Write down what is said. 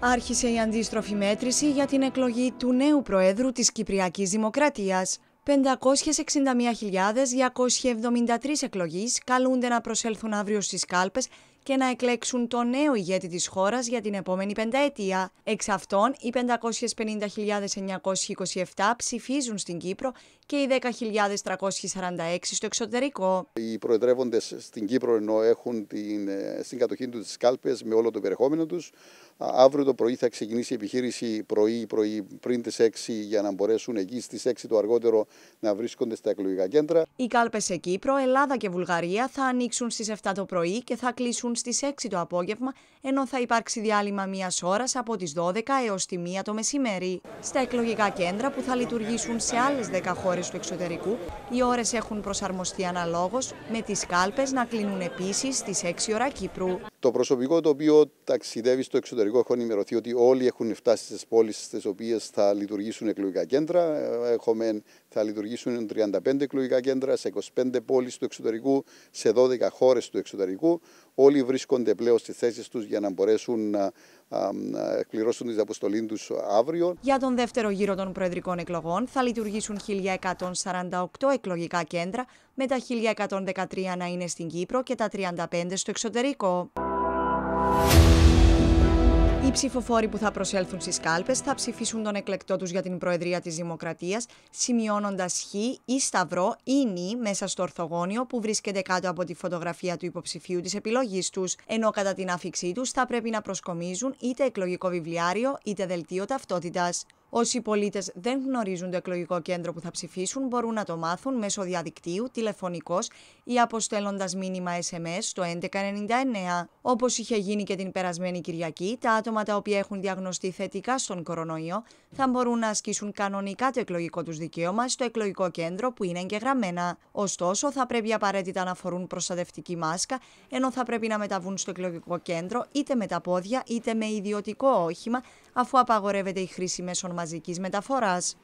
Άρχισε η αντίστροφη μέτρηση για την εκλογή του νέου Προέδρου της Κυπριακής Δημοκρατίας. 561.273 εκλογείς καλούνται να προσέλθουν αύριο στις κάλπες και να εκλέξουν το νέο ηγέτη της χώρας για την επόμενη πενταετία. Εξ αυτών, οι 550.927 ψηφίζουν στην Κύπρο και οι 10.346 στο εξωτερικό. Οι προεδρεύοντες στην Κύπρο ενώ έχουν την, ε, στην κατοχή του τις κάλπες με όλο το περιεχόμενο τους. Αύριο το πρωί θα ξεκινήσει η επιχείρηση πρωί, πρωί πριν τις 6 για να μπορέσουν εκεί στις 6 το αργότερο να βρίσκονται στα εκλογικά κέντρα. Οι κάλπες σε Κύπρο, Ελλάδα και Βουλγαρία θα ανοίξουν στις 7 το πρωί και θα κλείσουν στις 6 το απόγευμα, ενώ θα υπάρξει διάλειμμα μίας ώρας από τις 12 έως τη 1 το μεσημέρι. Στα εκλογικά κέντρα που θα λειτουργήσουν σε άλλες 10 χώρες του εξωτερικού, οι ώρες έχουν προσαρμοστεί αναλόγως, με τις κάλπες να κλείνουν επίσης στις 6 ώρα Κύπρου. Το προσωπικό το οποίο ταξιδεύει στο εξωτερικό έχω ενημερωθεί ότι όλοι έχουν φτάσει στις πόλεις στις οποίες θα λειτουργήσουν εκλογικά κέντρα. Ε, Έχουμε, θα λειτουργήσουν 35 εκλογικά κέντρα σε 25 πόλεις του εξωτερικού, σε 12 χώρες του εξωτερικού. Όλοι βρίσκονται πλέον στις θέσεις τους για να μπορέσουν να εκπληρώσουν την αποστολή τους αύριο. Για τον δεύτερο γύρο των προεδρικών εκλογών θα λειτουργήσουν 1.148 εκλογικά κέντρα με τα 1.113 να είναι στην Κύπρο και τα 35 στο εξωτερικό. Οι ψηφοφόροι που θα προσέλθουν στις κάλπες θα ψηφίσουν τον εκλεκτό τους για την Προεδρία της Δημοκρατίας, σημειώνοντας Χ ή Σταυρό ή Νη μέσα στο ορθογώνιο που βρίσκεται κάτω από τη φωτογραφία του υποψηφίου της επιλογής τους. Ενώ κατά την άφηξή τους θα πρέπει να προσκομίζουν είτε εκλογικό βιβλιάριο είτε δελτίο ταυτότητας. Όσοι πολίτες δεν γνωρίζουν το εκλογικό κέντρο που θα ψηφίσουν, μπορούν να το μάθουν μέσω διαδικτύου, τηλεφωνικώ ή αποστέλλοντας μήνυμα SMS στο 1199. Όπως είχε γίνει και την περασμένη Κυριακή, τα άτομα τα οποία έχουν διαγνωστεί θετικά στον κορονοϊό θα μπορούν να ασκήσουν κανονικά το εκλογικό τους δικαίωμα στο εκλογικό κέντρο που είναι εγγεγραμμένα. Ωστόσο, θα πρέπει απαραίτητα να φορούν προστατευτική μάσκα, ενώ θα πρέπει να μεταβούν στο εκλογικό κέντρο είτε με τα πόδια είτε με ιδιωτικό όχημα, αφού απαγορεύεται η χρήση μέσων μαζικής μεταφοράς.